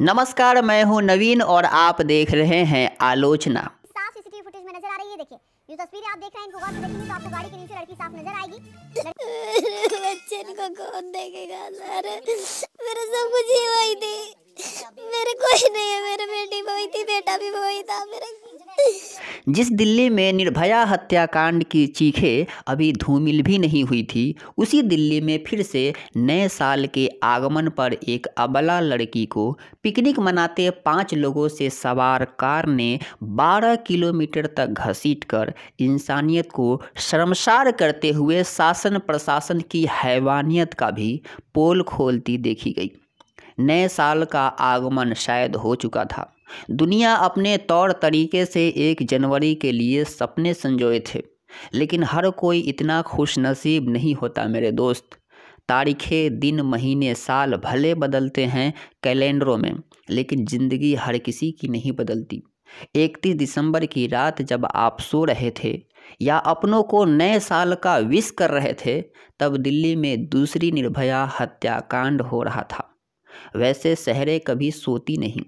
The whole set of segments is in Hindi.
नमस्कार मैं हूं नवीन और आप देख रहे हैं आलोचना साफ सीसीटीवी फुटेज में नजर आ रही है देखिए ये तस्वीरें आप देख रहे हैं देखेंगे तो आपको गाड़ी के नीचे लड़की साफ नजर आएगी बच्चे को कौन देखेगा जिस दिल्ली में निर्भया हत्याकांड की चीखें अभी धूमिल भी नहीं हुई थी उसी दिल्ली में फिर से नए साल के आगमन पर एक अबला लड़की को पिकनिक मनाते पाँच लोगों से सवार कार ने 12 किलोमीटर तक घसीटकर इंसानियत को शर्मसार करते हुए शासन प्रशासन की हैवानियत का भी पोल खोलती देखी गई नए साल का आगमन शायद हो चुका था दुनिया अपने तौर तरीके से एक जनवरी के लिए सपने संजोए थे लेकिन हर कोई इतना खुश नसीब नहीं होता मेरे दोस्त तारीखें दिन महीने साल भले बदलते हैं कैलेंडरों में लेकिन ज़िंदगी हर किसी की नहीं बदलती इकतीस दिसंबर की रात जब आप सो रहे थे या अपनों को नए साल का विश कर रहे थे तब दिल्ली में दूसरी निर्भया हत्याकांड हो रहा था वैसे शहरें कभी सोती नहीं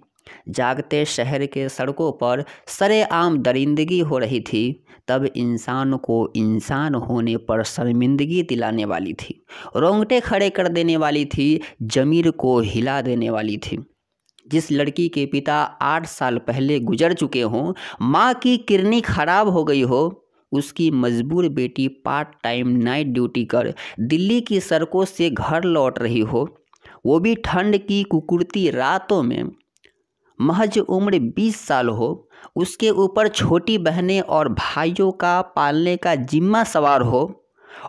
जागते शहर के सड़कों पर सरेआम दरिंदगी हो रही थी तब इंसान को इंसान होने पर शर्मिंदगी दिलाने वाली थी रोंगटे खड़े कर देने वाली थी जमीर को हिला देने वाली थी जिस लड़की के पिता आठ साल पहले गुजर चुके हों माँ की किरनी खराब हो गई हो उसकी मजबूर बेटी पार्ट टाइम नाइट ड्यूटी कर दिल्ली की सड़कों से घर लौट रही हो वो भी ठंड की कुकुरती रातों में महज उम्र 20 साल हो उसके ऊपर छोटी बहनें और भाइयों का पालने का जिम्मा सवार हो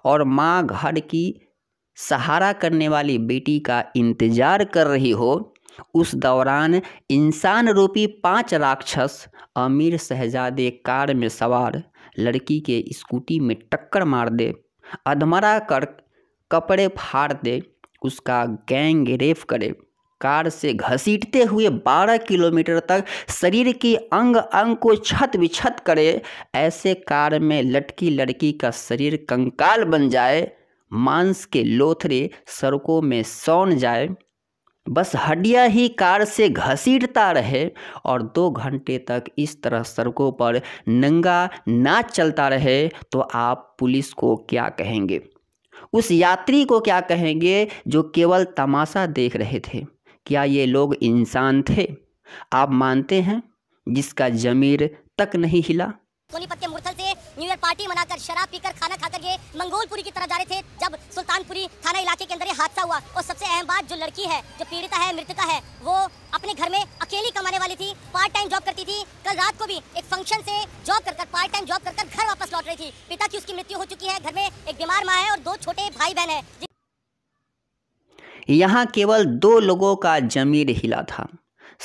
और माँ घर की सहारा करने वाली बेटी का इंतजार कर रही हो उस दौरान इंसान रूपी पांच राक्षस अमीर शहजादे कार में सवार लड़की के स्कूटी में टक्कर मार दे अधमरा कर कपड़े फाड़ दे उसका गैंग रेप करे कार से घसीटते हुए 12 किलोमीटर तक शरीर के अंग अंग को छत विछत करे ऐसे कार में लटकी लड़की का शरीर कंकाल बन जाए मांस के लोथरे सड़कों में सौन जाए बस हड्डियां ही कार से घसीटता रहे और दो घंटे तक इस तरह सड़कों पर नंगा नाच चलता रहे तो आप पुलिस को क्या कहेंगे उस यात्री को क्या कहेंगे जो केवल तमाशा देख रहे थे क्या ये लोग इंसान थे आप मानते हैं जिसका जमीर तक नहीं हिला सोनीपत के मुरथल से न्यू ईयर पार्टी मनाकर शराब पीकर खाना खाकर ये मंगोलपुरी की तरफ जा रहे थे जब सुल्तानपुरी थाना इलाके के अंदर ये हादसा हुआ और सबसे अहम बात जो लड़की है जो पीड़िता है मृतका है वो अपने घर में अकेली कमाने वाली थी पार्ट टाइम जॉब करती थी कल रात को भी एक फंक्शन से जॉब कर कर पार्ट टाइम जॉब कर कर घर वापस लौट रही थी पिता की उसकी मृत्यु हो चुकी है घर में एक बीमार माँ है और दो छोटे भाई बहन है यहाँ केवल दो लोगों का जमीर हिला था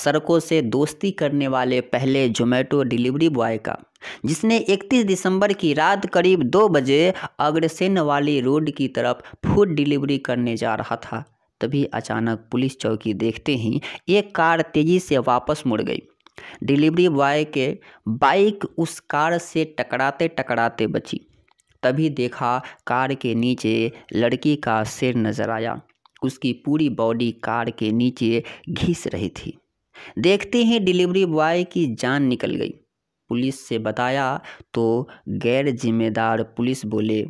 सड़कों से दोस्ती करने वाले पहले जोमेटो डिलीवरी बॉय का जिसने 31 दिसंबर की रात करीब दो बजे अग्रसेन वाली रोड की तरफ फूड डिलीवरी करने जा रहा था तभी अचानक पुलिस चौकी देखते ही एक कार तेज़ी से वापस मुड़ गई डिलीवरी बॉय के बाइक उस कार से टकराते टकराते बची तभी देखा कार के नीचे लड़की का सिर नज़र आया उसकी पूरी बॉडी कार के नीचे घिस रही थी देखते ही डिलीवरी बॉय की जान निकल गई पुलिस से बताया तो गैर जिम्मेदार पुलिस बोले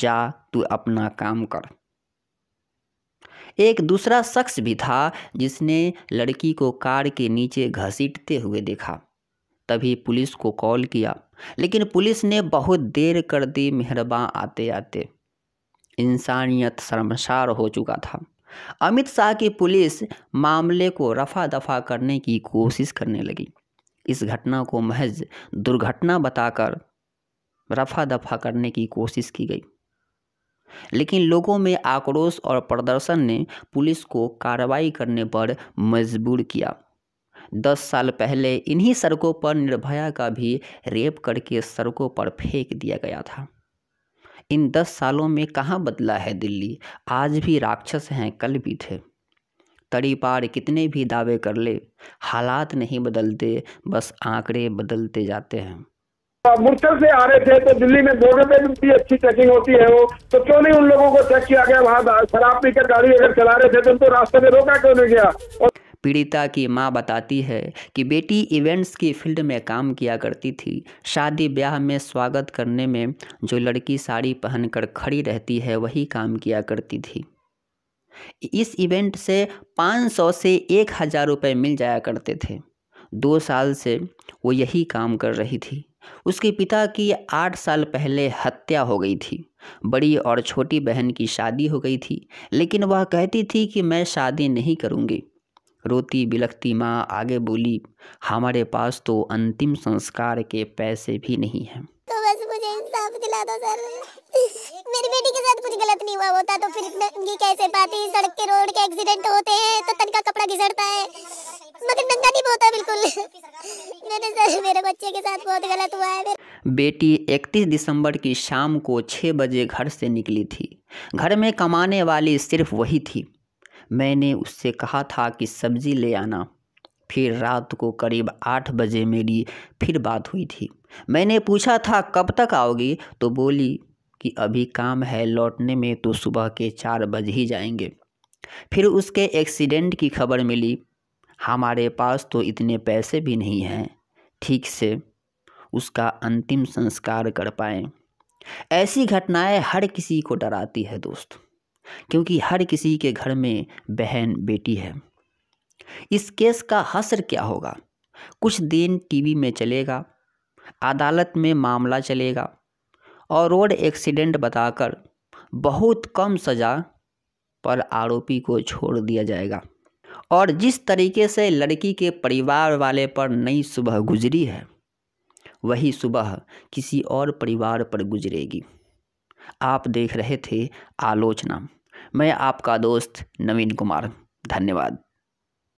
जा तू अपना काम कर एक दूसरा शख्स भी था जिसने लड़की को कार के नीचे घसीटते हुए देखा तभी पुलिस को कॉल किया लेकिन पुलिस ने बहुत देर कर दी मेहरबान आते आते इंसानियत शर्मसार हो चुका था अमित शाह की पुलिस मामले को रफा दफा करने की कोशिश करने लगी इस घटना को महज दुर्घटना बताकर रफा दफा करने की कोशिश की गई लेकिन लोगों में आक्रोश और प्रदर्शन ने पुलिस को कार्रवाई करने पर मजबूर किया दस साल पहले इन्हीं सड़कों पर निर्भया का भी रेप करके सड़कों पर फेंक दिया गया था इन दस सालों में कहाँ बदला है दिल्ली आज भी राक्षस हैं कल भी थे तड़ी पार कितने भी दावे कर ले हालात नहीं बदलते बस आंकड़े बदलते जाते हैं अमृतसर से आ रहे थे तो दिल्ली में बोर्डर पे भी अच्छी चेकिंग होती है वो तो क्यों नहीं उन लोगों को चेक किया गया वहाँ शराब पीकर गाड़ी अगर चला रहे थे तो उनको रास्ते में रोका क्यों नहीं गया और पीड़िता की माँ बताती है कि बेटी इवेंट्स की फील्ड में काम किया करती थी शादी ब्याह में स्वागत करने में जो लड़की साड़ी पहनकर खड़ी रहती है वही काम किया करती थी इस इवेंट से 500 से एक हज़ार रुपये मिल जाया करते थे दो साल से वो यही काम कर रही थी उसके पिता की आठ साल पहले हत्या हो गई थी बड़ी और छोटी बहन की शादी हो गई थी लेकिन वह कहती थी कि मैं शादी नहीं करूँगी रोती बिलखती माँ आगे बोली हमारे पास तो अंतिम संस्कार के पैसे भी नहीं हैं तो बस मुझे इंसाफ दिला दो सर मेरी बेटी के साथ कुछ गलत नहीं हुआ होता तो फिर नंगी कैसे पाती सड़क के रोड के एक्सीडेंट होते हैं तो तन का कपड़ा घिसड़ता है मगर नंगा नहीं होता बिल्कुल मेरे सर मेरे बच्चे के साथ बहुत गलत हुआ है बेटी 31 दिसंबर की शाम को 6 बजे घर से निकली थी घर में कमाने वाली सिर्फ वही थी मैंने उससे कहा था कि सब्ज़ी ले आना फिर रात को करीब आठ बजे मेरी फिर बात हुई थी मैंने पूछा था कब तक आओगी तो बोली कि अभी काम है लौटने में तो सुबह के चार बज ही जाएंगे फिर उसके एक्सीडेंट की खबर मिली हमारे पास तो इतने पैसे भी नहीं हैं ठीक से उसका अंतिम संस्कार कर पाएँ ऐसी घटनाएं हर किसी को डराती है दोस्त क्योंकि हर किसी के घर में बहन बेटी है इस केस का हसर क्या होगा कुछ दिन टीवी में चलेगा अदालत में मामला चलेगा और रोड एक्सीडेंट बताकर बहुत कम सज़ा पर आरोपी को छोड़ दिया जाएगा और जिस तरीके से लड़की के परिवार वाले पर नई सुबह गुजरी है वही सुबह किसी और परिवार पर गुजरेगी आप देख रहे थे आलोचना मैं आपका दोस्त नवीन कुमार धन्यवाद